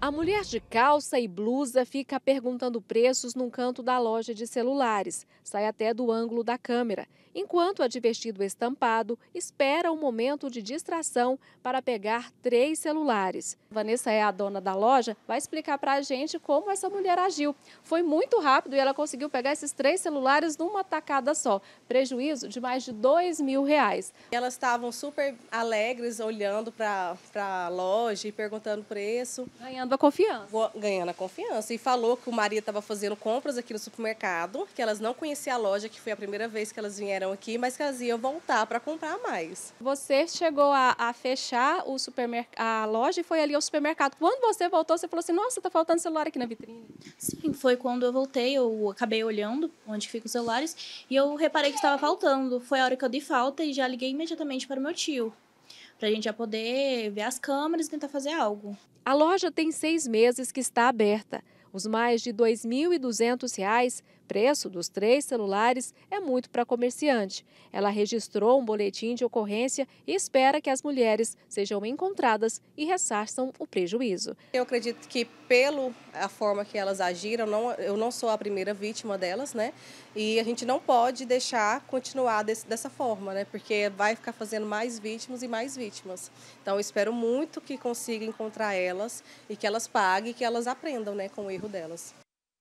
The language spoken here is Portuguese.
A mulher de calça e blusa fica perguntando preços num canto da loja de celulares. Sai até do ângulo da câmera enquanto a de vestido estampado espera o um momento de distração para pegar três celulares. Vanessa é a dona da loja, vai explicar para a gente como essa mulher agiu. Foi muito rápido e ela conseguiu pegar esses três celulares numa tacada só, prejuízo de mais de dois mil reais. Elas estavam super alegres, olhando para a loja e perguntando preço. Ganhando a confiança. Ganhando a confiança. E falou que o marido estava fazendo compras aqui no supermercado, que elas não conheciam a loja, que foi a primeira vez que elas vieram aqui, mas que elas iam voltar para comprar mais. Você chegou a, a fechar o a loja e foi ali ao supermercado. Quando você voltou, você falou assim: nossa, tá faltando celular aqui na vitrine. Sim, foi quando eu voltei, eu acabei olhando onde ficam os celulares e eu reparei que estava faltando. Foi a hora que eu dei falta e já liguei imediatamente para o meu tio para a gente já poder ver as câmeras e tentar fazer algo. A loja tem seis meses que está aberta. Os mais de R$ 2.200 preço dos três celulares é muito para a comerciante. Ela registrou um boletim de ocorrência e espera que as mulheres sejam encontradas e ressarçam o prejuízo. Eu acredito que pelo a forma que elas agiram, não, eu não sou a primeira vítima delas, né? E a gente não pode deixar continuar desse, dessa forma, né? Porque vai ficar fazendo mais vítimas e mais vítimas. Então eu espero muito que consiga encontrar elas e que elas paguem, que elas aprendam, né, com o erro delas.